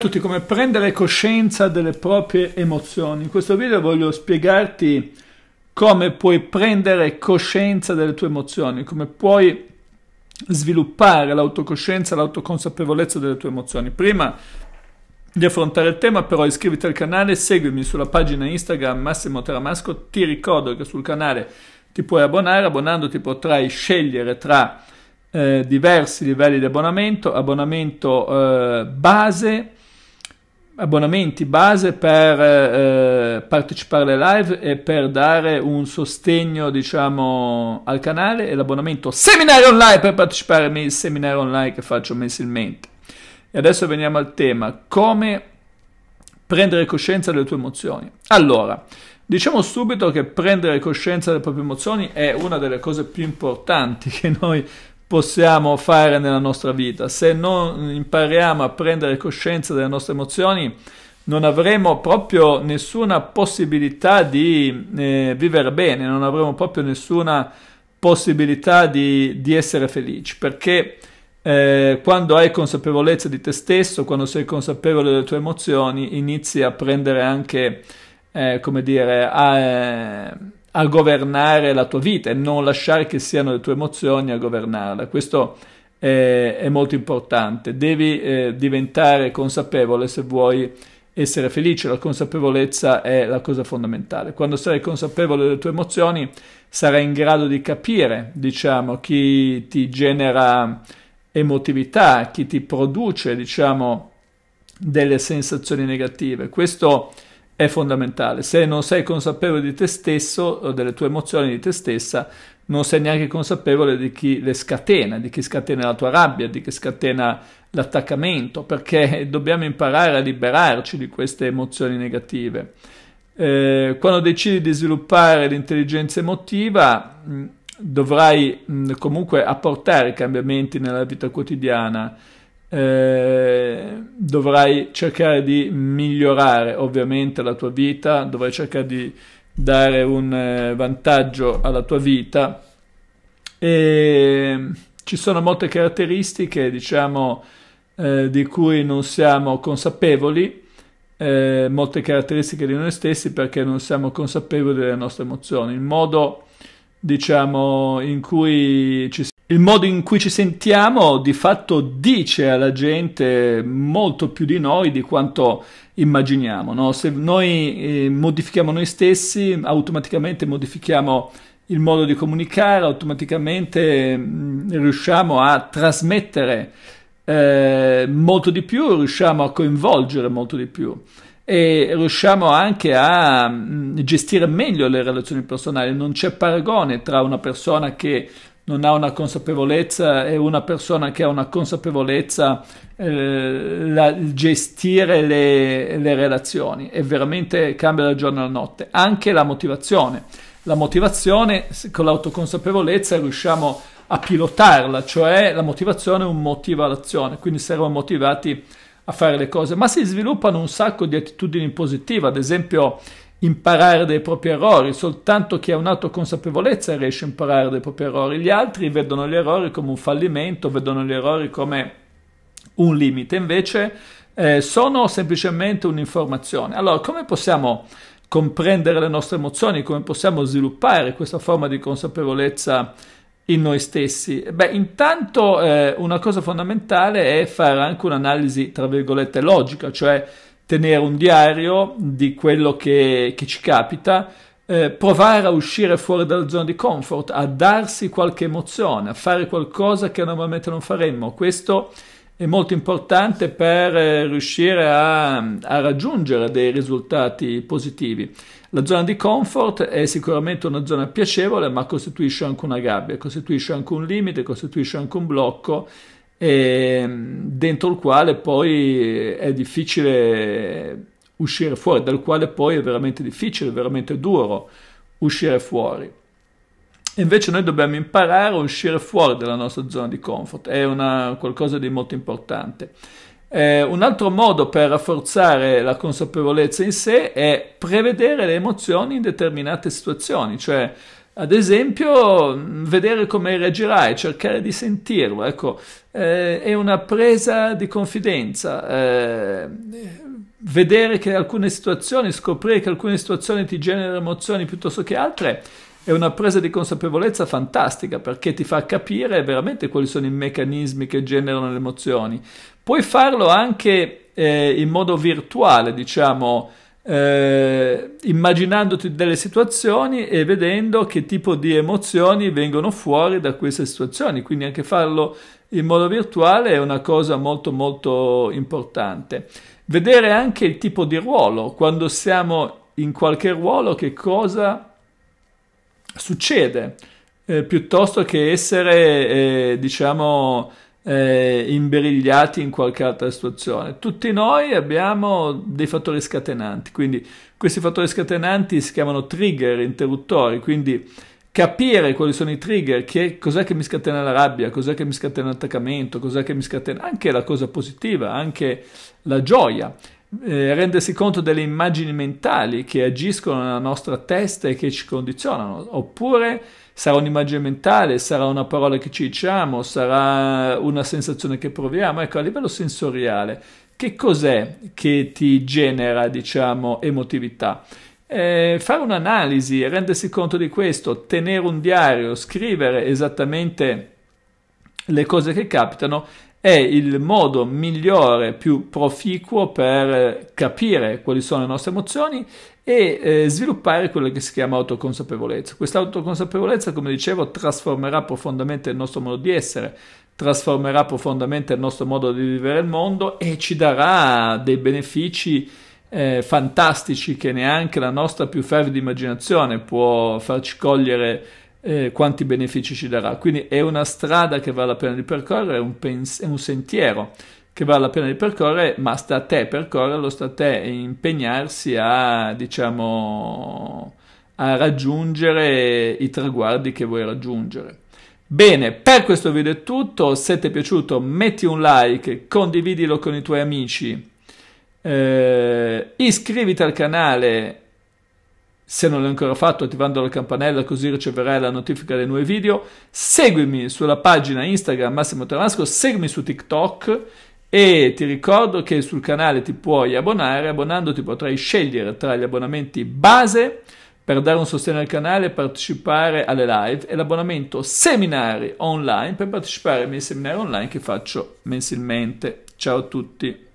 tutti come prendere coscienza delle proprie emozioni. In questo video voglio spiegarti come puoi prendere coscienza delle tue emozioni, come puoi sviluppare l'autocoscienza, l'autoconsapevolezza delle tue emozioni. Prima di affrontare il tema però iscriviti al canale, seguimi sulla pagina Instagram Massimo Teramasco, ti ricordo che sul canale ti puoi abbonare, abbonandoti potrai scegliere tra eh, diversi livelli di abbonamento, abbonamento eh, base, abbonamenti base per eh, eh, partecipare alle live e per dare un sostegno diciamo al canale e l'abbonamento seminario online per partecipare al seminario online che faccio mensilmente e adesso veniamo al tema come prendere coscienza delle tue emozioni allora Diciamo subito che prendere coscienza delle proprie emozioni è una delle cose più importanti che noi possiamo fare nella nostra vita. Se non impariamo a prendere coscienza delle nostre emozioni, non avremo proprio nessuna possibilità di eh, vivere bene, non avremo proprio nessuna possibilità di, di essere felici, perché eh, quando hai consapevolezza di te stesso, quando sei consapevole delle tue emozioni, inizi a prendere anche, eh, come dire, a eh, a governare la tua vita e non lasciare che siano le tue emozioni a governarla. Questo è, è molto importante. Devi eh, diventare consapevole se vuoi essere felice. La consapevolezza è la cosa fondamentale. Quando sarai consapevole delle tue emozioni, sarai in grado di capire, diciamo, chi ti genera emotività, chi ti produce, diciamo, delle sensazioni negative. Questo è è fondamentale. Se non sei consapevole di te stesso, delle tue emozioni, di te stessa, non sei neanche consapevole di chi le scatena, di chi scatena la tua rabbia, di chi scatena l'attaccamento, perché dobbiamo imparare a liberarci di queste emozioni negative. Eh, quando decidi di sviluppare l'intelligenza emotiva, mh, mm, dovrai mh, mm, comunque apportare cambiamenti nella vita quotidiana eh, dovrai cercare di migliorare ovviamente la tua vita, dovrai cercare di dare un eh, vantaggio alla tua vita e mm, ci sono molte caratteristiche diciamo eh, di cui non siamo consapevoli eh, molte caratteristiche di noi stessi perché non siamo consapevoli delle nostre emozioni il modo diciamo in cui ci si il modo in cui ci sentiamo di fatto dice alla gente molto più di noi di quanto immaginiamo. No? Se noi eh, modifichiamo noi stessi, automaticamente modifichiamo il modo di comunicare, automaticamente mh, mm, riusciamo a trasmettere eh, molto di più, riusciamo a coinvolgere molto di più e riusciamo anche a mh, mm, gestire meglio le relazioni personali. Non c'è paragone tra una persona che non ha una consapevolezza e una persona che ha una consapevolezza eh, la, gestire le, le, relazioni e veramente cambia da giorno alla notte. Anche la motivazione. La motivazione con l'autoconsapevolezza riusciamo a pilotarla, cioè la motivazione è un motivo all'azione, quindi saremo motivati a fare le cose, ma si sviluppano un sacco di attitudini positive, ad esempio imparare dai propri errori, soltanto chi ha un'autoconsapevolezza riesce a imparare dai propri errori, gli altri vedono gli errori come un fallimento, vedono gli errori come un limite, invece eh, sono semplicemente un'informazione. Allora, come possiamo comprendere le nostre emozioni, come possiamo sviluppare questa forma di consapevolezza in noi stessi? Beh, intanto eh, una cosa fondamentale è fare anche un'analisi, tra virgolette, logica, cioè tenere un diario di quello che, che ci capita, eh, provare a uscire fuori dalla zona di comfort, a darsi qualche emozione, a fare qualcosa che normalmente non faremmo. Questo è molto importante per eh, riuscire a, a raggiungere dei risultati positivi. La zona di comfort è sicuramente una zona piacevole, ma costituisce anche una gabbia, costituisce anche un limite, costituisce anche un blocco Ehm, dentro il quale poi eh, è difficile uscire fuori, dal quale poi è veramente difficile, veramente duro uscire fuori. invece noi dobbiamo imparare a uscire fuori dalla nostra zona di comfort, è una, qualcosa di molto importante. Eh, un altro modo per rafforzare la consapevolezza in sé è prevedere le emozioni in determinate situazioni, cioè ad esempio, vedere come reagirai, cercare di sentirlo, ecco, eh, è una presa di confidenza. Eh, vedere che alcune situazioni, scoprire che alcune situazioni ti generano emozioni piuttosto che altre, è una presa di consapevolezza fantastica perché ti fa capire veramente quali sono i meccanismi che generano le emozioni. Puoi farlo anche eh, in modo virtuale, diciamo, eh, immaginandoti delle situazioni e vedendo che tipo di emozioni vengono fuori da queste situazioni, quindi anche farlo in modo virtuale è una cosa molto molto importante. Vedere anche il tipo di ruolo, quando siamo in qualche ruolo che cosa succede, eh, piuttosto che essere eh, diciamo eh, imberigliati in qualche altra situazione. Tutti noi abbiamo dei fattori scatenanti, quindi questi fattori scatenanti si chiamano trigger, interruttori, quindi capire quali sono i trigger, cos'è che mi scatena la rabbia, cos'è che mi scatena l'attaccamento, cos'è che mi scatena anche la cosa positiva, anche la gioia eh, rendersi conto delle immagini mentali che agiscono nella nostra testa e che ci condizionano, oppure sarà un'immagine mentale, sarà una parola che ci diciamo, sarà una sensazione che proviamo, ecco a livello sensoriale che cos'è che ti genera diciamo emotività? Eh, fare un'analisi, rendersi conto di questo, tenere un diario, scrivere esattamente le cose che capitano è il modo migliore, più proficuo per eh, capire quali sono le nostre emozioni e eh, sviluppare quello che si chiama autoconsapevolezza. Questa autoconsapevolezza, come dicevo, trasformerà profondamente il nostro modo di essere, trasformerà profondamente il nostro modo di vivere il mondo e ci darà dei benefici eh, fantastici che neanche la nostra più fervida immaginazione può farci cogliere eh, quanti benefici ci darà. Quindi è una strada che vale la pena di percorrere, è un, pens- è un sentiero che vale la pena di percorrere, ma sta a te percorrerlo, sta a te impegnarsi a, diciamo, a raggiungere i traguardi che vuoi raggiungere. Bene, per questo video è tutto, se ti è piaciuto metti un like, condividilo con i tuoi amici, eh, iscriviti al canale se non l'hai ancora fatto attivando la campanella così riceverai la notifica dei nuovi video, seguimi sulla pagina Instagram Massimo Tarasco, seguimi su TikTok e ti ricordo che sul canale ti puoi abbonare, abbonandoti potrai scegliere tra gli abbonamenti base per dare un sostegno al canale e partecipare alle live e l'abbonamento seminari online per partecipare ai miei seminari online che faccio mensilmente. Ciao a tutti!